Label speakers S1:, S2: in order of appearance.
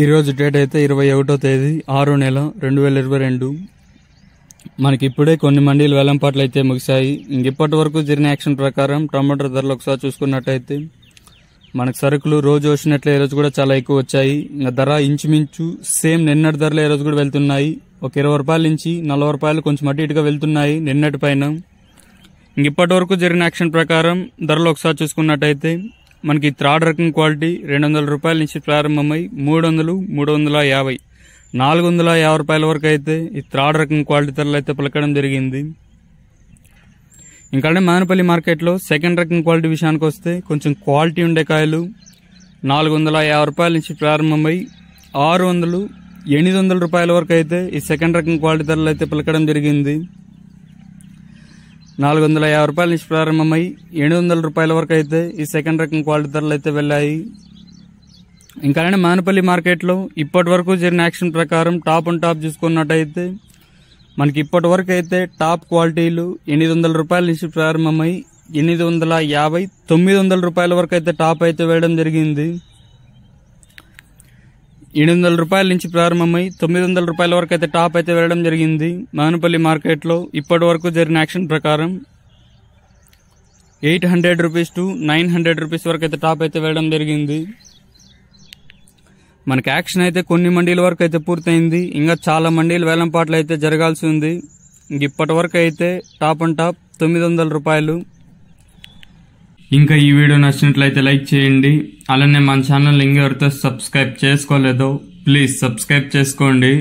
S1: ఈరోజు డేట్ అయితే ఇరవై ఒకటో తేదీ ఆరో నెల రెండు వేల ఇరవై రెండు మనకి ఇప్పుడే కొన్ని మండీలు వేలంపాట్లు అయితే ముగిశాయి ఇప్పటి వరకు జరిగిన యాక్షన్ ప్రకారం టమాటా ధరలు ఒకసారి చూసుకున్నట్టయితే మనకు సరుకులు రోజు వచ్చినట్లే ఈరోజు కూడా చాలా ఎక్కువ వచ్చాయి ఇంకా ధర ఇంచుమించు సేమ్ నిన్నటి ధరలు ఈరోజు కూడా వెళ్తున్నాయి ఒక ఇరవై రూపాయల నుంచి నలభై రూపాయలు కొంచెం అటు ఇటుగా వెళ్తున్నాయి నిన్నటి పైన ఇప్పటి వరకు జరిగిన యాక్షన్ ప్రకారం ధరలు ఒకసారి చూసుకున్నట్టయితే మనకి త్రాడ్ రకం క్వాలిటీ రెండు వందల రూపాయల నుంచి ప్రారంభమై మూడు వందలు మూడు వందల యాభై నాలుగు వందల యాభై రూపాయల వరకు అయితే ఈ త్రాడ్ రకం క్వాలిటీ ధరలు అయితే పలకడం జరిగింది ఇంకా మానపల్లి మార్కెట్లో సెకండ్ రకం క్వాలిటీ విషయానికి వస్తే కొంచెం క్వాలిటీ ఉండే కాయలు నాలుగు వందల యాభై రూపాయల నుంచి ప్రారంభమై ఆరు వందలు ఎనిమిది వందల రూపాయల వరకు అయితే ఈ సెకండ్ రకం క్వాలిటీ ధరలు అయితే పలకడం జరిగింది నాలుగు వందల యాభై రూపాయల నుంచి ప్రారంభమై ఏడు వందల రూపాయల వరకు అయితే ఈ సెకండ్ రకం క్వాలిటీ ధరలు అయితే వెళ్ళాయి ఇంకా మానపల్లి మార్కెట్లో ఇప్పటి వరకు జరిగిన యాక్షన్ ప్రకారం టాప్ అండ్ టాప్ చూసుకున్నట్టయితే మనకి ఇప్పటి వరకు అయితే టాప్ క్వాలిటీలు ఎనిమిది వందల రూపాయల నుంచి ప్రారంభమై ఎనిమిది వందల యాభై తొమ్మిది వందల రూపాయల వరకు అయితే టాప్ అయితే వేయడం జరిగింది ఎనిమిది వందల రూపాయల నుంచి ప్రారంభమై తొమ్మిది వందల రూపాయల వరకు అయితే టాప్ అయితే వెళ్ళడం జరిగింది మానుపల్లి మార్కెట్లో ఇప్పటి వరకు జరిగిన యాక్షన్ ప్రకారం eight hundred rupees to nine hundred rupees వరకు అయితే టాప్ అయితే వెళ్ళడం జరిగింది మనకి యాక్షన్ అయితే కొన్ని మండీల వరకు అయితే పూర్తయింది ఇంకా చాలా మండీలు వేలంపాట్లు అయితే జరగాల్సి ఉంది ఇంక ఇప్పటి వరకు అయితే టాప్ అండ్ టాప్ తొమ్మిది వందల రూపాయలు
S2: ఇంకా ఈ వీడియో నచ్చినట్లయితే లైక్ చేయండి అలానే మన ఛానల్ ఇంకెవరితో సబ్స్క్రైబ్ చేసుకోలేదో ప్లీజ్ సబ్స్క్రైబ్ చేసుకోండి